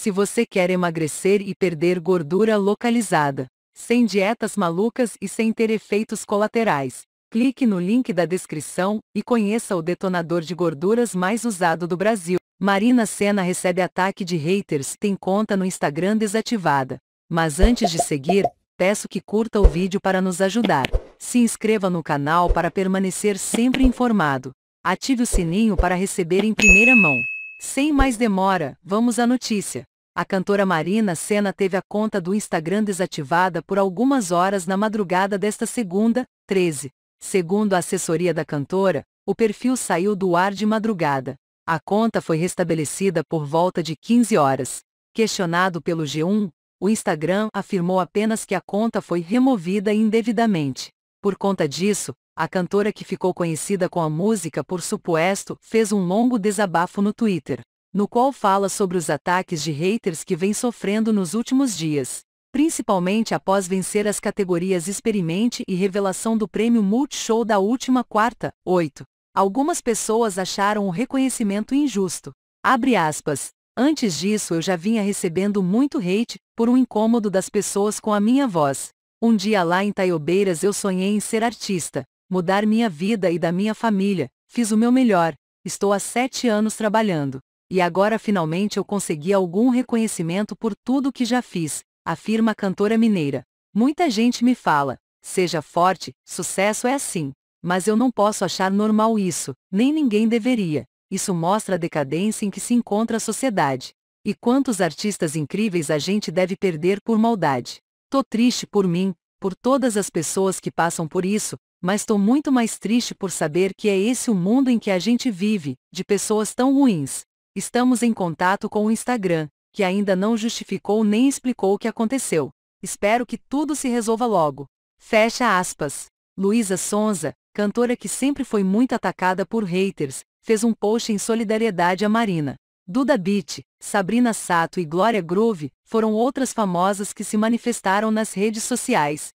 Se você quer emagrecer e perder gordura localizada, sem dietas malucas e sem ter efeitos colaterais, clique no link da descrição e conheça o detonador de gorduras mais usado do Brasil. Marina Senna recebe ataque de haters, tem conta no Instagram desativada. Mas antes de seguir, peço que curta o vídeo para nos ajudar. Se inscreva no canal para permanecer sempre informado. Ative o sininho para receber em primeira mão. Sem mais demora, vamos à notícia a cantora Marina Senna teve a conta do Instagram desativada por algumas horas na madrugada desta segunda, 13. Segundo a assessoria da cantora, o perfil saiu do ar de madrugada. A conta foi restabelecida por volta de 15 horas. Questionado pelo G1, o Instagram afirmou apenas que a conta foi removida indevidamente. Por conta disso, a cantora que ficou conhecida com a música por suposto fez um longo desabafo no Twitter no qual fala sobre os ataques de haters que vem sofrendo nos últimos dias, principalmente após vencer as categorias Experimente e Revelação do Prêmio Multishow da última quarta, 8. Algumas pessoas acharam o reconhecimento injusto. Abre aspas. Antes disso eu já vinha recebendo muito hate, por um incômodo das pessoas com a minha voz. Um dia lá em Taiobeiras eu sonhei em ser artista, mudar minha vida e da minha família, fiz o meu melhor, estou há sete anos trabalhando. E agora finalmente eu consegui algum reconhecimento por tudo que já fiz, afirma a cantora mineira. Muita gente me fala, seja forte, sucesso é assim. Mas eu não posso achar normal isso, nem ninguém deveria. Isso mostra a decadência em que se encontra a sociedade. E quantos artistas incríveis a gente deve perder por maldade. Tô triste por mim, por todas as pessoas que passam por isso, mas tô muito mais triste por saber que é esse o mundo em que a gente vive, de pessoas tão ruins. Estamos em contato com o Instagram, que ainda não justificou nem explicou o que aconteceu. Espero que tudo se resolva logo. Fecha aspas. Luísa Sonza, cantora que sempre foi muito atacada por haters, fez um post em solidariedade a Marina. Duda Beat, Sabrina Sato e Glória Groove foram outras famosas que se manifestaram nas redes sociais,